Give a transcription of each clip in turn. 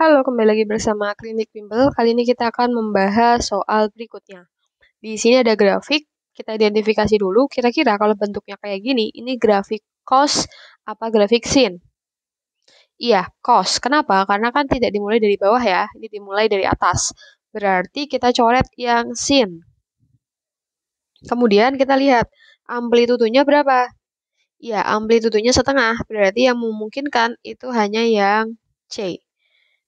Halo, kembali lagi bersama Klinik Bimbel. Kali ini kita akan membahas soal berikutnya. Di sini ada grafik, kita identifikasi dulu kira-kira kalau bentuknya kayak gini, ini grafik cos apa grafik sin. Iya, cos. Kenapa? Karena kan tidak dimulai dari bawah ya, ini dimulai dari atas. Berarti kita coret yang sin. Kemudian kita lihat amplitudonya berapa? Ya, amplitudonya setengah, berarti yang memungkinkan itu hanya yang C.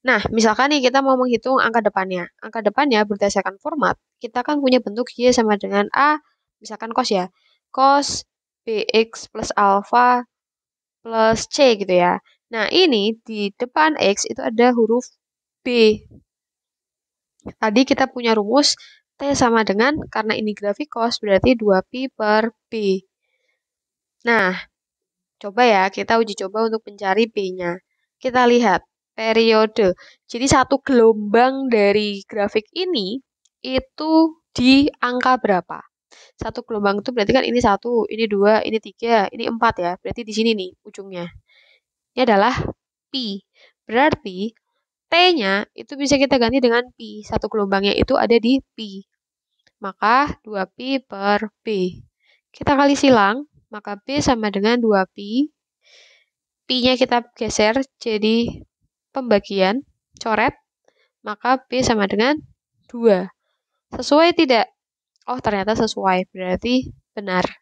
Nah, misalkan nih kita mau menghitung angka depannya. Angka depannya berdasarkan format, kita kan punya bentuk Y sama dengan A, misalkan cos ya. Cos BX plus alpha plus C gitu ya. Nah, ini di depan X itu ada huruf B. Tadi kita punya rumus T sama dengan, karena ini grafik cos, berarti 2 p per B. Nah, coba ya, kita uji coba untuk mencari B-nya. Kita lihat, periode. Jadi satu gelombang dari grafik ini itu di angka berapa? Satu gelombang itu berarti kan ini satu, ini dua, ini tiga, ini empat ya. Berarti di sini nih ujungnya. Ini adalah pi. Berarti T-nya itu bisa kita ganti dengan pi. Satu gelombangnya itu ada di pi. Maka 2pi per b. Kita kali silang, maka b sama dengan 2pi. p nya kita geser jadi pembagian, coret, maka B sama dengan 2. Sesuai tidak? Oh, ternyata sesuai. Berarti benar.